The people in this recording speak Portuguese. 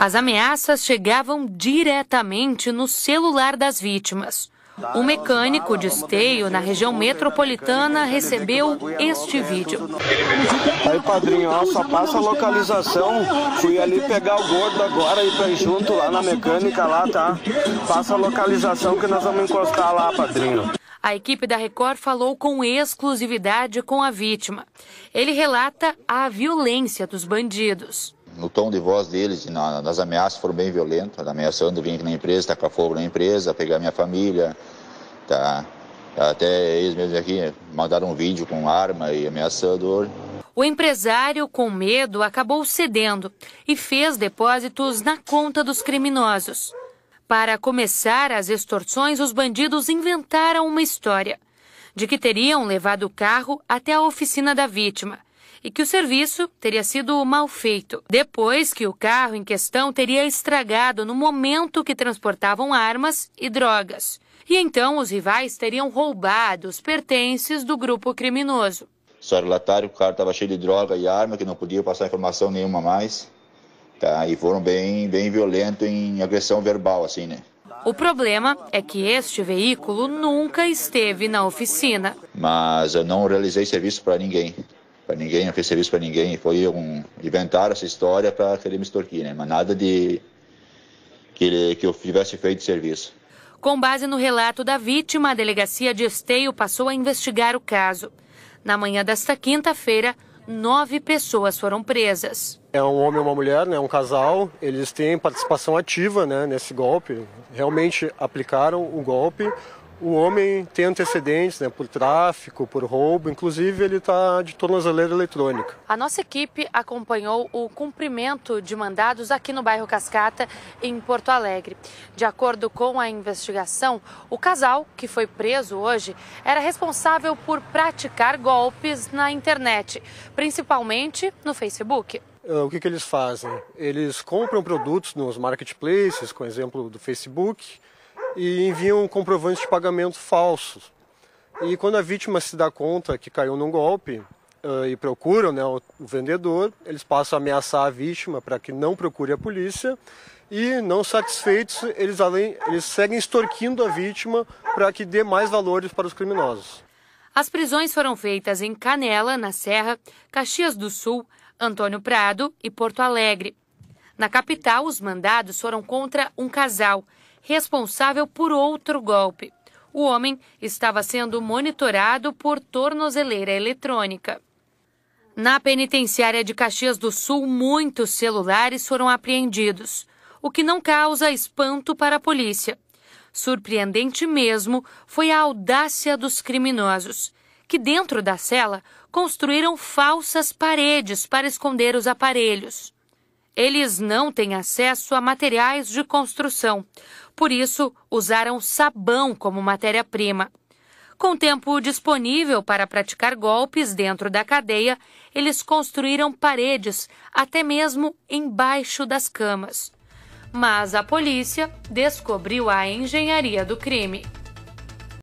As ameaças chegavam diretamente no celular das vítimas. O mecânico de esteio na região metropolitana recebeu este vídeo. Aí, padrinho, ó, só passa a localização. Fui ali pegar o gordo agora e pra ir junto lá na mecânica lá, tá? Passa a localização que nós vamos encostar lá, padrinho. A equipe da Record falou com exclusividade com a vítima. Ele relata a violência dos bandidos no tom de voz deles, de, na, nas ameaças foram bem violentas, ameaçando vir aqui na empresa, tacar fogo na empresa, pegar minha família, tá? Até eles mesmos aqui mandaram um vídeo com arma e ameaçando. O empresário, com medo, acabou cedendo e fez depósitos na conta dos criminosos. Para começar as extorsões, os bandidos inventaram uma história de que teriam levado o carro até a oficina da vítima e que o serviço teria sido mal feito, depois que o carro em questão teria estragado no momento que transportavam armas e drogas. E então os rivais teriam roubado os pertences do grupo criminoso. Só relatário, o carro estava cheio de droga e arma, que não podia passar informação nenhuma mais. Tá? E foram bem, bem violentos em agressão verbal, assim, né? O problema é que este veículo nunca esteve na oficina. Mas eu não realizei serviço para ninguém para ninguém, não fiz serviço para ninguém. Foi um inventar essa história para querer me extorquir, né? Mas nada de que, ele, que eu tivesse feito serviço. Com base no relato da vítima, a delegacia de Esteio passou a investigar o caso. Na manhã desta quinta-feira, nove pessoas foram presas. É um homem e uma mulher, né, um casal. Eles têm participação ativa né, nesse golpe. Realmente aplicaram o golpe. O homem tem antecedentes né, por tráfico, por roubo, inclusive ele está de tornozeleira eletrônica. A nossa equipe acompanhou o cumprimento de mandados aqui no bairro Cascata, em Porto Alegre. De acordo com a investigação, o casal, que foi preso hoje, era responsável por praticar golpes na internet, principalmente no Facebook eh, o que, que, eles fazem? Eles compram produtos nos marketplaces, com exemplo do Facebook, e enviam comprovantes de pagamento falsos. E quando a vítima se dá conta que caiu num golpe uh, e procuram né, o, o vendedor, eles passam a ameaçar a vítima para que não procure a polícia e, não satisfeitos, eles, além, eles seguem extorquindo a vítima para que dê mais valores para os criminosos. As prisões foram feitas em Canela, na Serra, Caxias do Sul, Antônio Prado e Porto Alegre. Na capital, os mandados foram contra um casal responsável por outro golpe. O homem estava sendo monitorado por tornozeleira eletrônica. Na penitenciária de Caxias do Sul, muitos celulares foram apreendidos, o que não causa espanto para a polícia. Surpreendente mesmo foi a audácia dos criminosos, que dentro da cela construíram falsas paredes para esconder os aparelhos. Eles não têm acesso a materiais de construção. Por isso, usaram sabão como matéria-prima. Com tempo disponível para praticar golpes dentro da cadeia, eles construíram paredes, até mesmo embaixo das camas. Mas a polícia descobriu a engenharia do crime.